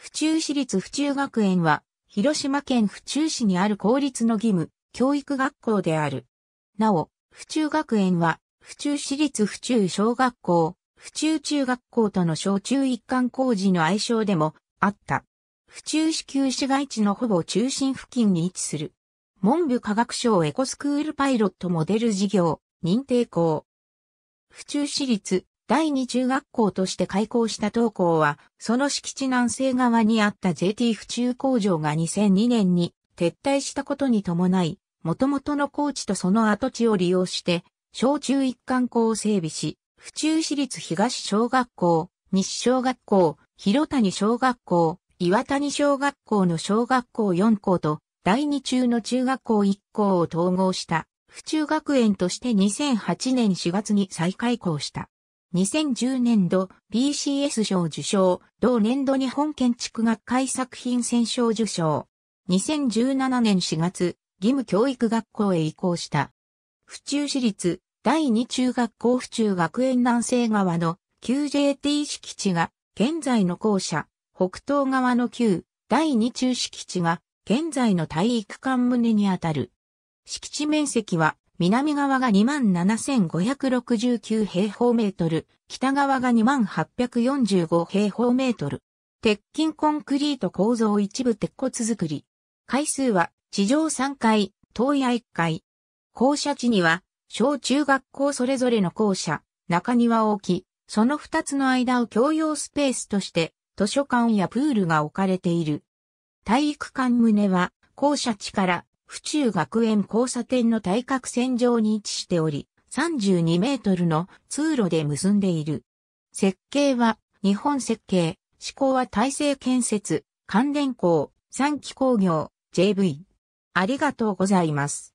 府中市立府中学園は、広島県府中市にある公立の義務、教育学校である。なお、府中学園は、府中市立府中小学校、府中中学校との小中一貫工事の愛称でもあった。府中市旧市街地のほぼ中心付近に位置する。文部科学省エコスクールパイロットモデル事業認定校。府中市立第二中学校として開校した東校は、その敷地南西側にあった JT 府中工場が2002年に撤退したことに伴い、元々の高地とその跡地を利用して、小中一貫校を整備し、府中市立東小学校、西小学校、広谷小学校、岩谷小学校の小学校4校と、第二中の中学校1校を統合した、府中学園として2008年4月に再開校した。2010年度 BCS 賞受賞、同年度日本建築学会作品選賞受賞。2017年4月、義務教育学校へ移行した。府中市立第二中学校府中学園南西側の QJT 敷地が現在の校舎、北東側の旧第二中敷地が現在の体育館棟にあたる。敷地面積は南側が27,569平方メートル、北側が2845平方メートル。鉄筋コンクリート構造一部鉄骨作り。階数は地上3階、東野1階。校舎地には小中学校それぞれの校舎、中庭を置き、その2つの間を共用スペースとして図書館やプールが置かれている。体育館棟は校舎地から府中学園交差点の対角線上に位置しており、32メートルの通路で結んでいる。設計は、日本設計、施工は体制建設、関連校、三期工業、JV。ありがとうございます。